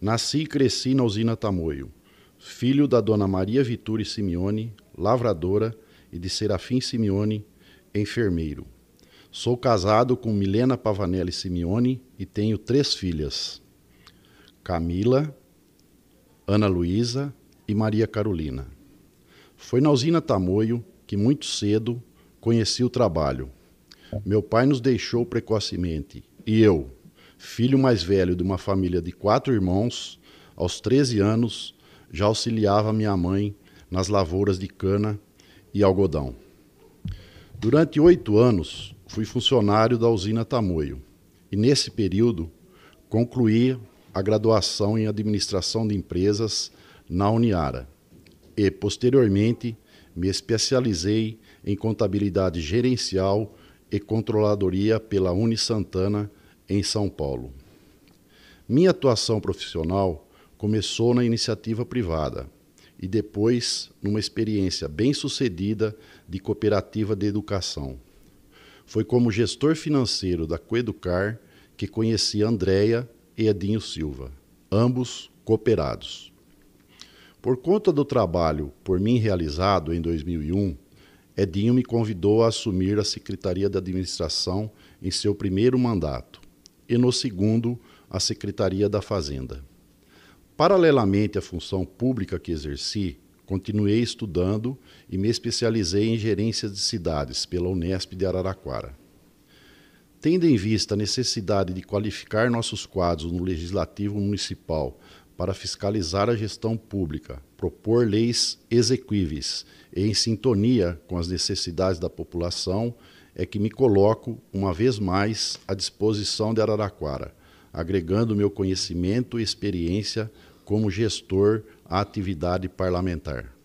Nasci e cresci na usina Tamoio, filho da dona Maria Vituri Simeone, lavradora, e de Serafim Simeone, enfermeiro. Sou casado com Milena Pavanelli Simeone e tenho três filhas: Camila, Ana Luísa e Maria Carolina. Foi na usina Tamoio que muito cedo conheci o trabalho. Meu pai nos deixou precocemente e eu, filho mais velho de uma família de quatro irmãos, aos 13 anos já auxiliava minha mãe nas lavouras de cana e algodão. Durante oito anos, fui funcionário da usina Tamoio e, nesse período, concluí a graduação em administração de empresas na Uniara e, posteriormente, me especializei em contabilidade gerencial e controladoria pela Unisantana em São Paulo. Minha atuação profissional começou na iniciativa privada e depois numa experiência bem-sucedida de cooperativa de educação. Foi como gestor financeiro da Coeducar que conheci Andréia e Edinho Silva, ambos cooperados. Por conta do trabalho por mim realizado em 2001, Edinho me convidou a assumir a Secretaria da Administração em seu primeiro mandato e no segundo, a Secretaria da Fazenda. Paralelamente à função pública que exerci, continuei estudando e me especializei em gerência de cidades pela Unesp de Araraquara. Tendo em vista a necessidade de qualificar nossos quadros no Legislativo Municipal para fiscalizar a gestão pública, propor leis exequíveis e em sintonia com as necessidades da população é que me coloco, uma vez mais, à disposição de Araraquara, agregando meu conhecimento e experiência como gestor à atividade parlamentar.